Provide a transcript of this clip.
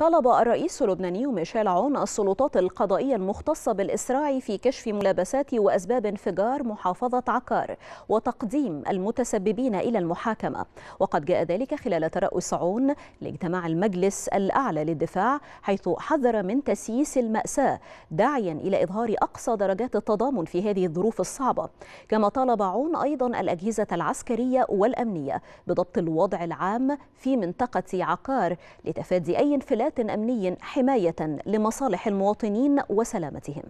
طلب الرئيس اللبناني ميشيل عون السلطات القضائية المختصة بالإسراع في كشف ملابسات وأسباب انفجار محافظة عكار وتقديم المتسببين إلى المحاكمة وقد جاء ذلك خلال ترأس عون لاجتماع المجلس الأعلى للدفاع حيث حذر من تسييس المأساة داعيا إلى إظهار أقصى درجات التضامن في هذه الظروف الصعبة كما طالب عون أيضا الأجهزة العسكرية والأمنية بضبط الوضع العام في منطقة عكار لتفادي أي انفلات أمني حماية لمصالح المواطنين وسلامتهم